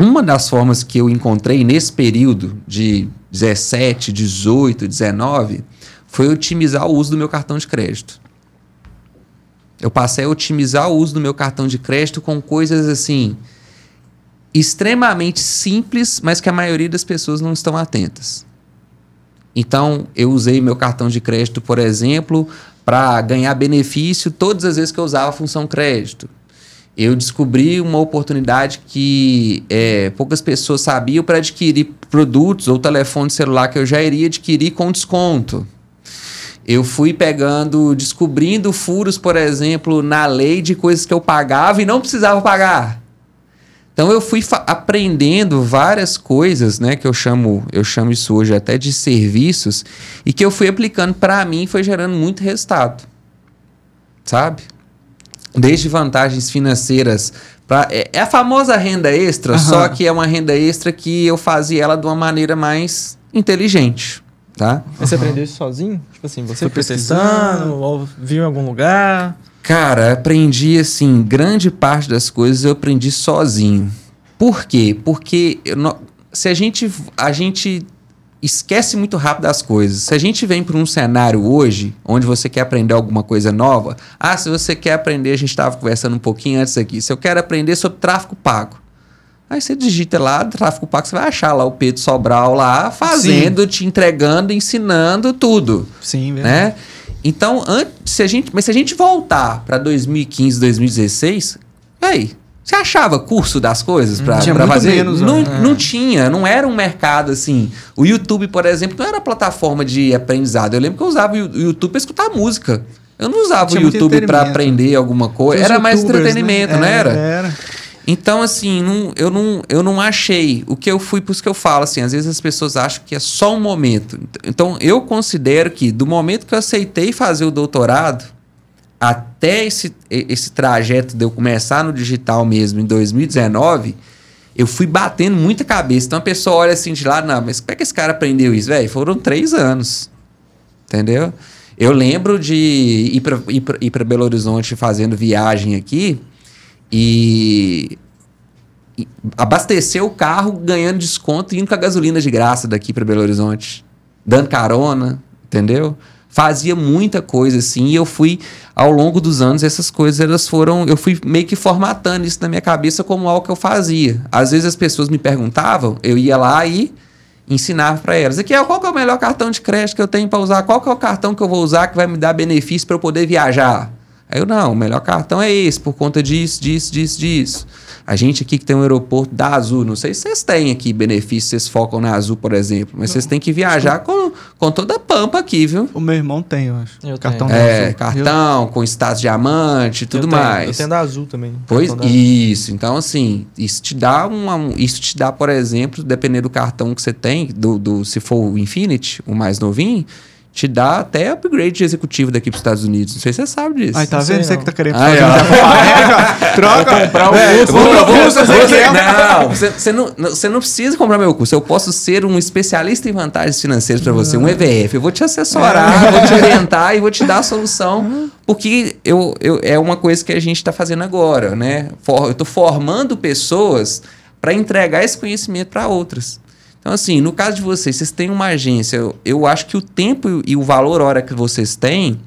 Uma das formas que eu encontrei nesse período de 17, 18, 19 foi otimizar o uso do meu cartão de crédito. Eu passei a otimizar o uso do meu cartão de crédito com coisas assim extremamente simples, mas que a maioria das pessoas não estão atentas. Então, eu usei meu cartão de crédito, por exemplo, para ganhar benefício todas as vezes que eu usava a função crédito eu descobri uma oportunidade que é, poucas pessoas sabiam para adquirir produtos ou telefone celular que eu já iria adquirir com desconto. Eu fui pegando, descobrindo furos, por exemplo, na lei de coisas que eu pagava e não precisava pagar. Então eu fui aprendendo várias coisas, né, que eu chamo, eu chamo isso hoje até de serviços, e que eu fui aplicando para mim e foi gerando muito resultado. Sabe? desde vantagens financeiras Pra, é, é a famosa renda extra, uhum. só que é uma renda extra que eu fazia ela de uma maneira mais inteligente. Tá? Uhum. Você aprendeu isso sozinho? Tipo assim, você Foi pesquisando, ou viu em algum lugar? Cara, aprendi assim, grande parte das coisas eu aprendi sozinho. Por quê? Porque eu, se a gente, a gente esquece muito rápido as coisas. Se a gente vem para um cenário hoje, onde você quer aprender alguma coisa nova, ah, se você quer aprender, a gente estava conversando um pouquinho antes aqui, se eu quero aprender sobre tráfico pago. Aí você digita lá, tráfico pago, você vai achar lá o Pedro Sobral lá fazendo, Sim. te entregando, ensinando tudo. Sim, verdade. né? Então, antes, se a gente, mas se a gente voltar para 2015, 2016, aí, você achava curso das coisas para fazer? Menos, não, né? não é. tinha, não era um mercado assim. O YouTube, por exemplo, não era plataforma de aprendizado. Eu lembro que eu usava o YouTube para escutar música. Eu não usava tinha o YouTube para aprender alguma coisa. Era mais né? entretenimento, né? não é, era? era. Então, assim, não, eu, não, eu não achei. O que eu fui, por isso que eu falo, assim, às vezes as pessoas acham que é só um momento. Então, eu considero que do momento que eu aceitei fazer o doutorado, até esse, esse trajeto de eu começar no digital mesmo, em 2019, eu fui batendo muita cabeça. Então a pessoa olha assim de lado, não, mas como é que esse cara aprendeu isso? Velho, foram três anos. Entendeu? Eu lembro de ir para ir ir Belo Horizonte fazendo viagem aqui e abastecer o carro ganhando desconto e indo com a gasolina de graça daqui para Belo Horizonte, dando carona, entendeu? fazia muita coisa assim, e eu fui ao longo dos anos essas coisas elas foram, eu fui meio que formatando isso na minha cabeça como algo que eu fazia. Às vezes as pessoas me perguntavam, eu ia lá e ensinava para elas. Aqui é qual que é o melhor cartão de crédito que eu tenho para usar? Qual que é o cartão que eu vou usar que vai me dar benefício para eu poder viajar? Aí eu, não, o melhor cartão é esse, por conta disso, disso, disso, disso. A gente aqui que tem um aeroporto da Azul, não sei se vocês têm aqui benefícios vocês focam na Azul, por exemplo, mas vocês têm que viajar com, com toda a pampa aqui, viu? O meu irmão tem, eu acho. Eu cartão tenho. É, cartão, eu... com status diamante tudo tenho, mais. Eu tenho da Azul também. Pois, isso. Então, assim, isso te dá uma... Isso te dá, por exemplo, dependendo do cartão que você tem, do, do se for o Infinity, o mais novinho, te dá até upgrade de executivo daqui para os Estados Unidos. Não sei se você sabe disso. Aí tá vendo? Você que tá querendo Ai, ah, fazer. É. Troca. comprar o curso. É, curso você Não, você, não, precisa comprar meu curso. Eu posso ser um especialista em vantagens financeiras para você, um EVF. Eu vou te assessorar, é. vou te orientar e vou te dar a solução. Uhum. Porque eu, eu, é uma coisa que a gente está fazendo agora, né? For, eu estou formando pessoas para entregar esse conhecimento para outras. Então, assim, no caso de vocês, vocês têm uma agência, eu, eu acho que o tempo e o valor hora que vocês têm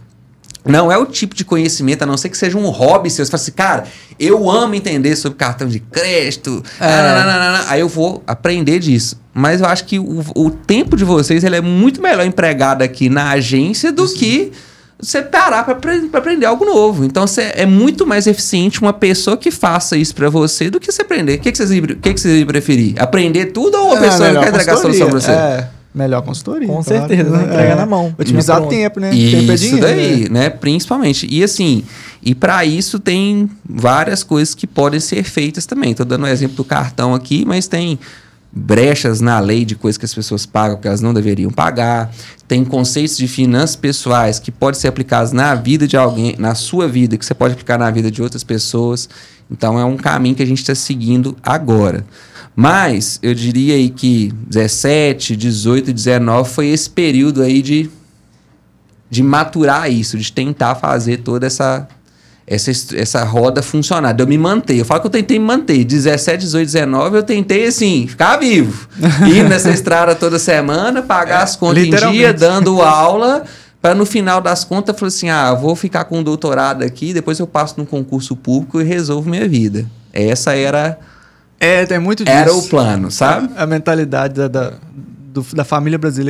não é o tipo de conhecimento, a não ser que seja um hobby seu. Você fala assim, cara, eu amo entender sobre cartão de crédito. É. aí eu vou aprender disso. Mas eu acho que o, o tempo de vocês ele é muito melhor empregado aqui na agência do Sim. que você parar para aprender algo novo. Então é muito mais eficiente uma pessoa que faça isso para você do que você aprender. O que, que, vocês, que, preferir? Aprender tudo ou uma é, pessoa que quer entregar a solução para você? É. Melhor consultoria. Com claro, certeza, né? né? Entrega é. na mão. Otimizar o tempo, né? Isso tempo é dinheiro, né? daí, né? né? Principalmente. E assim, e para isso tem várias coisas que podem ser feitas também. Tô dando o um exemplo do cartão aqui, mas tem brechas na lei de coisas que as pessoas pagam que elas não deveriam pagar, tem conceitos de finanças pessoais que podem ser aplicados na vida de alguém, na sua vida, que você pode aplicar na vida de outras pessoas. Então é um caminho que a gente está seguindo agora. Mas eu diria aí que 17, 18, 19 foi esse período aí de, de maturar isso, de tentar fazer toda essa essa, essa roda funcionar. Eu me manter. Eu falo que eu tentei me manter. 17, 18, 19, eu tentei, assim, ficar vivo. Ir nessa estrada toda semana, pagar é, as contas em dia, dando aula, para no final das contas, falar assim: ah, vou ficar com um doutorado aqui, depois eu passo num concurso público e resolvo minha vida. Essa era. É, tem muito disso. Era o plano, sabe? A, a mentalidade da, da, do, da família brasileira.